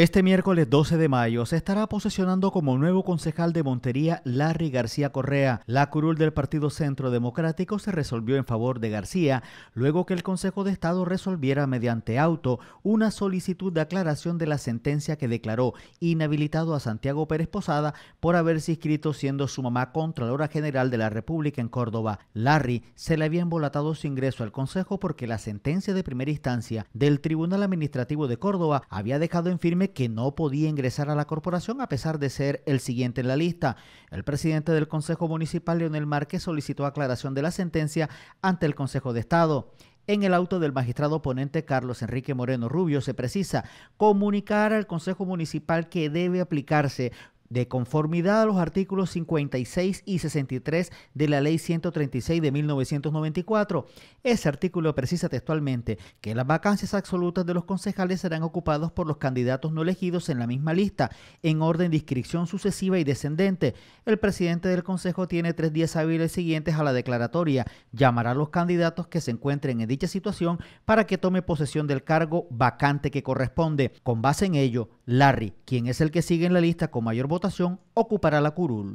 Este miércoles 12 de mayo se estará posesionando como nuevo concejal de Montería Larry García Correa. La curul del Partido Centro Democrático se resolvió en favor de García luego que el Consejo de Estado resolviera mediante auto una solicitud de aclaración de la sentencia que declaró inhabilitado a Santiago Pérez Posada por haberse inscrito siendo su mamá Contralora General de la República en Córdoba. Larry se le había embolatado su ingreso al Consejo porque la sentencia de primera instancia del Tribunal Administrativo de Córdoba había dejado en firme que no podía ingresar a la corporación a pesar de ser el siguiente en la lista. El presidente del Consejo Municipal, Leonel Márquez, solicitó aclaración de la sentencia ante el Consejo de Estado. En el auto del magistrado ponente Carlos Enrique Moreno Rubio se precisa comunicar al Consejo Municipal que debe aplicarse de conformidad a los artículos 56 y 63 de la Ley 136 de 1994. Ese artículo precisa textualmente que las vacancias absolutas de los concejales serán ocupadas por los candidatos no elegidos en la misma lista, en orden de inscripción sucesiva y descendente. El presidente del Consejo tiene tres días hábiles siguientes a la declaratoria. Llamará a los candidatos que se encuentren en dicha situación para que tome posesión del cargo vacante que corresponde. Con base en ello, Larry, quien es el que sigue en la lista con mayor votación, votación ocupará la curul.